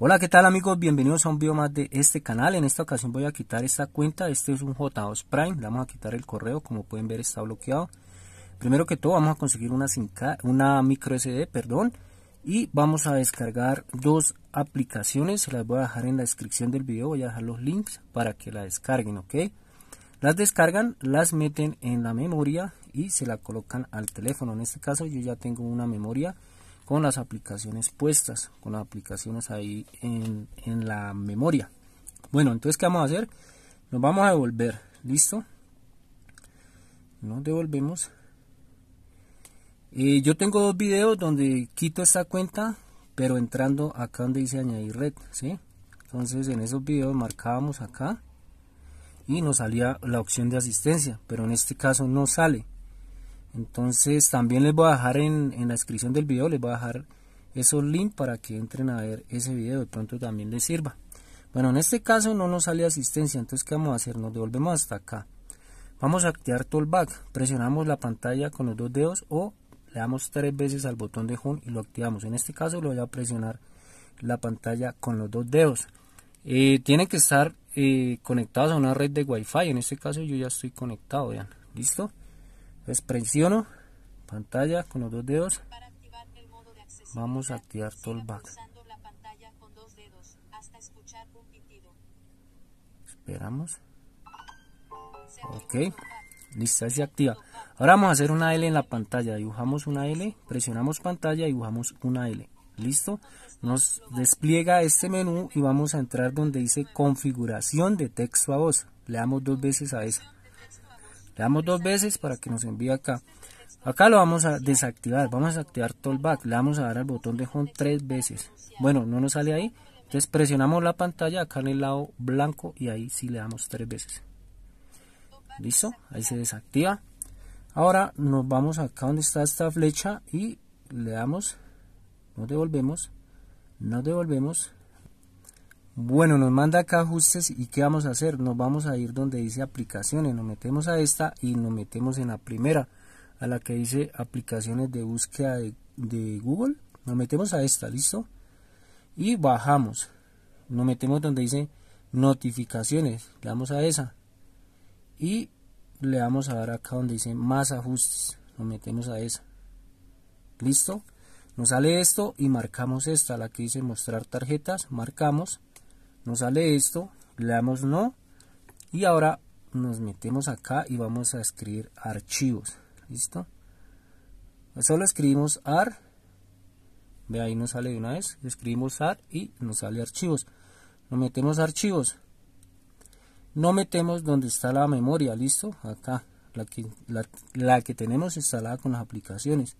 Hola, ¿qué tal amigos? Bienvenidos a un video más de este canal. En esta ocasión voy a quitar esta cuenta. Este es un J2 Prime. Le vamos a quitar el correo. Como pueden ver está bloqueado. Primero que todo vamos a conseguir una, una micro SD, perdón. Y vamos a descargar dos aplicaciones. Se las voy a dejar en la descripción del video. Voy a dejar los links para que la descarguen, ¿ok? Las descargan, las meten en la memoria y se la colocan al teléfono. En este caso yo ya tengo una memoria con las aplicaciones puestas, con las aplicaciones ahí en, la memoria. Bueno, entonces, ¿qué vamos a hacer? Nos vamos a devolver, ¿listo? Nos devolvemos. Eh, yo tengo dos videos donde quito esta cuenta, pero entrando acá donde dice añadir red, ¿sí? Entonces, en esos videos marcábamos acá y nos salía la opción de asistencia, pero en este caso no sale. Entonces también les voy a dejar en, la descripción del video, les voy a dejar esos links para que entren a ver ese video, de pronto también les sirva. Bueno, en este caso no nos sale asistencia, entonces ¿qué vamos a hacer? Nos devolvemos hasta acá. Vamos a activar Toolback, presionamos la pantalla con los dos dedos o le damos tres veces al botón de Home y lo activamos. En este caso lo voy a presionar la pantalla con los dos dedos. Eh, tienen que estar eh, conectados a una red de Wi-Fi, en este caso yo ya estoy conectado, vean, ¿listo? Entonces presiono pantalla con los dos dedos. Vamos a activar todo el back. Esperamos. Ok. Listo, se activa. Ahora vamos a hacer una L en la pantalla. Dibujamos una L, presionamos pantalla, y dibujamos una L. ¿Listo? Nos despliega este menú y vamos a entrar donde dice configuración de texto a voz. Le damos dos veces a esa. Le damos dos veces para que nos envíe acá. Acá lo vamos a desactivar, vamos a activar Tollback, le vamos a dar al botón de Home tres veces. Bueno, no nos sale ahí, entonces presionamos la pantalla acá en el lado blanco y ahí sí le damos tres veces. Listo, ahí se desactiva. Ahora nos vamos acá donde está esta flecha y le damos, nos devolvemos, nos devolvemos bueno, nos manda acá ajustes y ¿qué vamos a hacer? Nos vamos a ir donde dice aplicaciones, nos metemos a esta y nos metemos en la primera, a la que dice aplicaciones de búsqueda de, Google, nos metemos a esta, ¿listo? Y bajamos, nos metemos donde dice notificaciones, le damos a esa y le vamos a dar acá donde dice más ajustes, nos metemos a esa, ¿listo? Nos sale esto y marcamos esta, la que dice mostrar tarjetas, marcamos nos sale esto, le damos no y ahora nos metemos acá y vamos a escribir archivos. ¿Listo? Solo escribimos ar, ve ahí nos sale de una vez, escribimos ar y nos sale archivos. Nos metemos archivos. No metemos donde está la memoria, ¿listo? Acá, la que, la que tenemos instalada con las aplicaciones.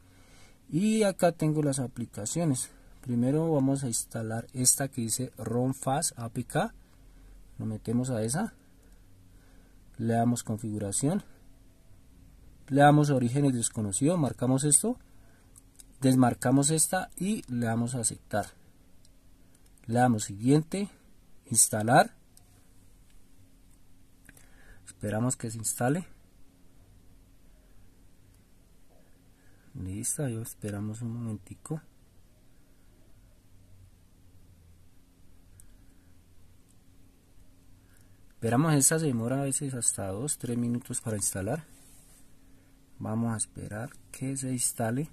Y acá tengo las aplicaciones primero vamos a instalar esta que dice ROMFAS APK lo metemos a esa le damos configuración le damos orígenes desconocido marcamos esto desmarcamos esta y le damos a aceptar le damos siguiente instalar esperamos que se instale listo, esperamos un momentico Esperamos, esta se demora a veces hasta 2-3 minutos para instalar. Vamos a esperar que se instale.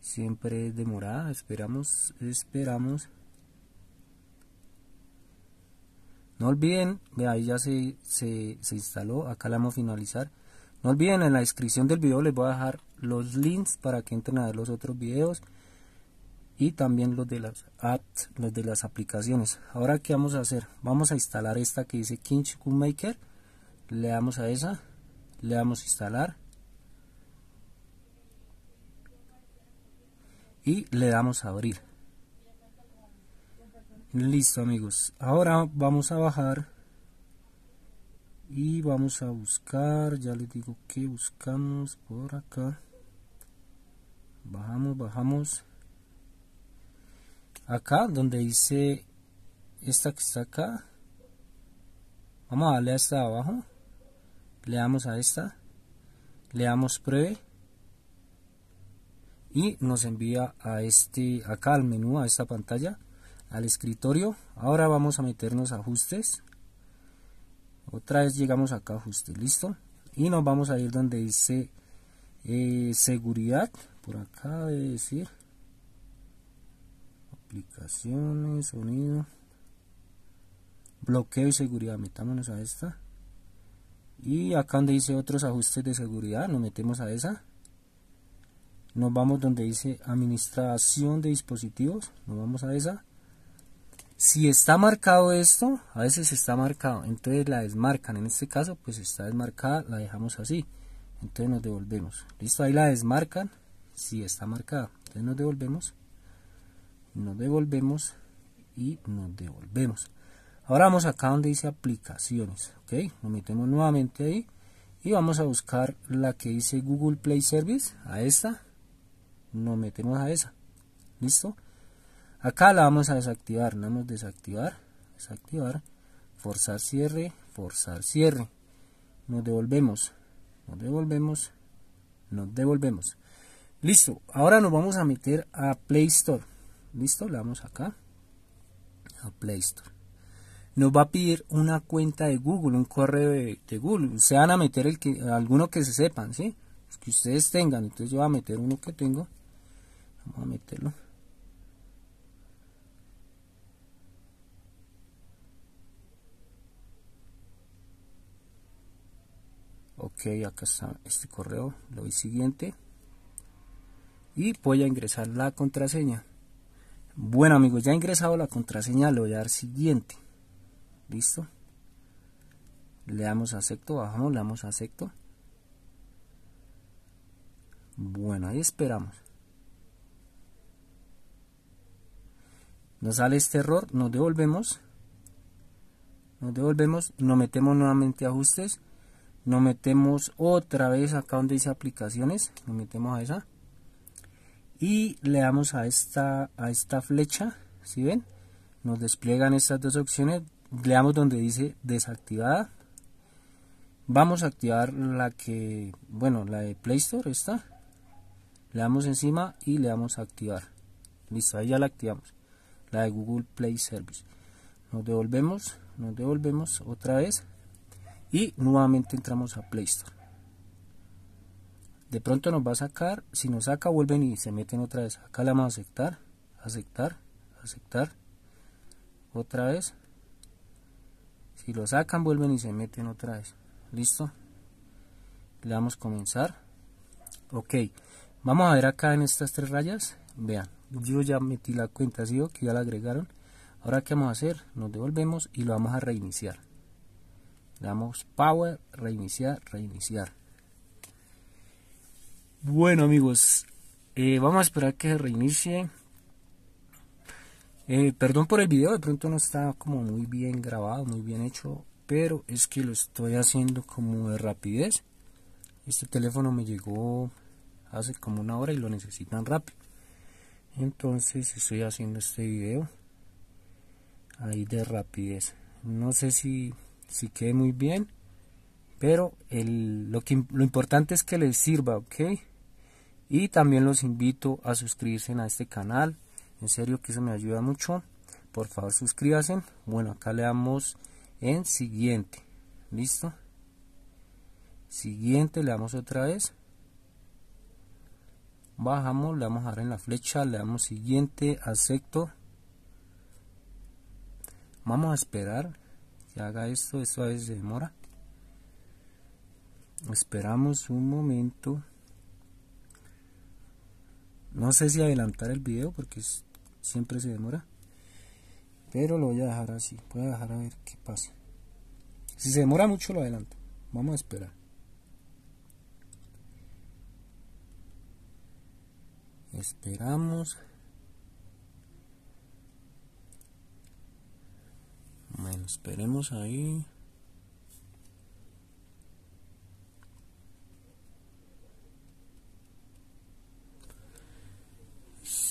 Siempre es demorada, esperamos, esperamos. No olviden, de ahí ya se, se, se instaló, acá la vamos a finalizar. No olviden, en la descripción del video les voy a dejar los links para que entren a ver los otros videos y también los de las apps, los de las aplicaciones. Ahora qué vamos a hacer? Vamos a instalar esta que dice Kinch Maker. Le damos a esa, le damos a instalar y le damos a abrir. Listo amigos, ahora vamos a bajar y vamos a buscar, ya les digo que buscamos por acá. Bajamos, bajamos acá donde dice esta que está acá vamos a darle a esta abajo le damos a esta le damos pruebe y nos envía a este acá al menú a esta pantalla al escritorio ahora vamos a meternos ajustes otra vez llegamos acá a ajustes listo y nos vamos a ir donde dice eh, seguridad por acá debe decir aplicaciones, sonido, bloqueo y seguridad, metámonos a esta. Y acá donde dice otros ajustes de seguridad, nos metemos a esa. Nos vamos donde dice administración de dispositivos, nos vamos a esa. Si está marcado esto, a veces está marcado, entonces la desmarcan. En este caso, pues está desmarcada, la dejamos así. Entonces nos devolvemos. Listo, ahí la desmarcan si está marcada. Entonces nos devolvemos nos devolvemos y nos devolvemos ahora vamos acá donde dice aplicaciones ok nos metemos nuevamente ahí y vamos a buscar la que dice Google Play Service a esta nos metemos a esa listo acá la vamos a desactivar vamos a desactivar desactivar forzar cierre forzar cierre nos devolvemos nos devolvemos nos devolvemos listo ahora nos vamos a meter a Play Store listo le damos acá a Play Store nos va a pedir una cuenta de Google un correo de, Google se van a meter el que alguno que se sepan sí que ustedes tengan entonces yo voy a meter uno que tengo vamos a meterlo ok acá está este correo lo doy siguiente y voy a ingresar la contraseña bueno amigos, ya ha ingresado la contraseña, le voy a dar siguiente. ¿Listo? Le damos acepto, bajamos, le damos acepto. Bueno, ahí esperamos. Nos sale este error, nos devolvemos. Nos devolvemos, nos metemos nuevamente ajustes. Nos metemos otra vez acá donde dice aplicaciones. Nos metemos a esa y le damos a esta, a esta flecha, si ven, nos despliegan estas dos opciones, le damos donde dice desactivada, vamos a activar la que, bueno, la de Play Store, esta, le damos encima y le damos a activar, listo, ahí ya la activamos, la de Google Play Service, nos devolvemos, nos devolvemos otra vez y nuevamente entramos a Play Store de pronto nos va a sacar, si nos saca vuelven y se meten otra vez, acá le vamos a aceptar, aceptar, aceptar, otra vez, si lo sacan vuelven y se meten otra vez, listo, le damos comenzar, ok, vamos a ver acá en estas tres rayas, vean, yo ya metí la cuenta, ¿sí? que ya la agregaron, ahora qué vamos a hacer, nos devolvemos y lo vamos a reiniciar, le damos power, reiniciar, reiniciar, bueno amigos, eh, vamos a esperar que reinicie. Eh, perdón por el video, de pronto no está como muy bien grabado, muy bien hecho, pero es que lo estoy haciendo como de rapidez. Este teléfono me llegó hace como una hora y lo necesitan rápido. Entonces estoy haciendo este video ahí de rapidez. No sé si, si quede muy bien, pero lo, que, lo importante es que les sirva, ¿ok? y también los invito a suscribirse a este canal en serio que eso me ayuda mucho por favor suscríbanse bueno acá le damos en siguiente listo siguiente le damos otra vez bajamos le damos ahora en la flecha le damos siguiente acepto vamos a esperar que haga esto esto a veces demora esperamos un momento no sé si adelantar el video porque siempre se demora. Pero lo voy a dejar así. Voy a dejar a ver qué pasa. Si se demora mucho lo adelanto. Vamos a esperar. Esperamos. Bueno, esperemos ahí.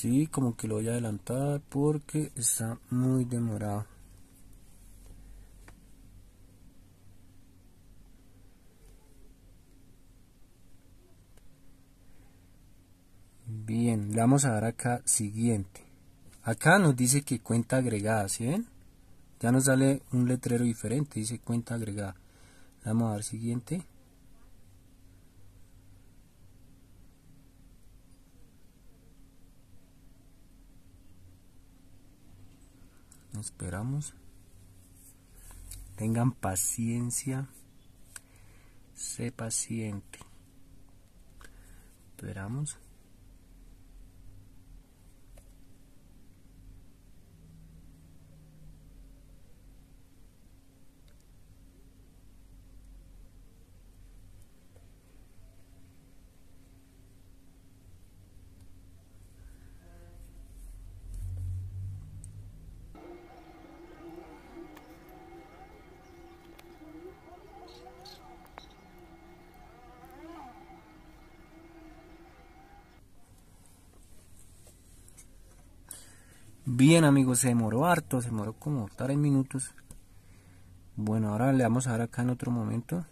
Sí, como que lo voy a adelantar porque está muy demorado. Bien, le vamos a dar acá siguiente. Acá nos dice que cuenta agregada, ¿sí ven? Ya nos sale un letrero diferente, dice cuenta agregada. vamos a dar siguiente. esperamos tengan paciencia sé paciente esperamos Bien amigos, se demoró harto, se demoró como tres minutos. Bueno, ahora le vamos a dar acá en otro momento.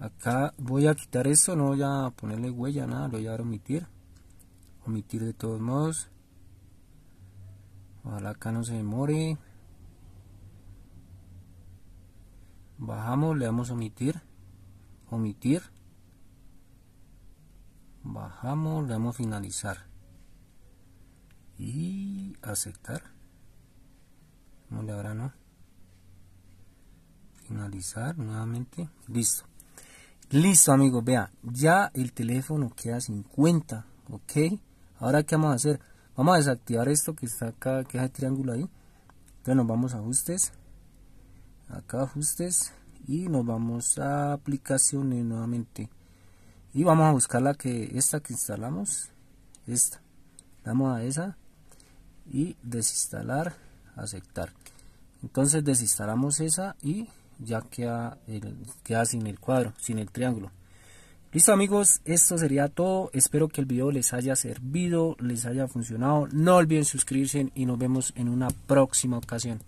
Acá voy a quitar eso no voy a ponerle huella, nada, lo voy a omitir. Omitir de todos modos. Ojalá acá no se demore. Bajamos, le damos omitir. Omitir. Bajamos, le damos finalizar y aceptar como no finalizar nuevamente listo listo amigos vea ya el teléfono queda 50 ok ahora que vamos a hacer vamos a desactivar esto que está acá que es el triángulo ahí entonces nos vamos a ajustes acá ajustes y nos vamos a aplicaciones nuevamente y vamos a buscar la que esta que instalamos esta damos a esa y desinstalar aceptar entonces desinstalamos esa y ya queda, queda sin el cuadro sin el triángulo listo amigos esto sería todo espero que el video les haya servido les haya funcionado no olviden suscribirse y nos vemos en una próxima ocasión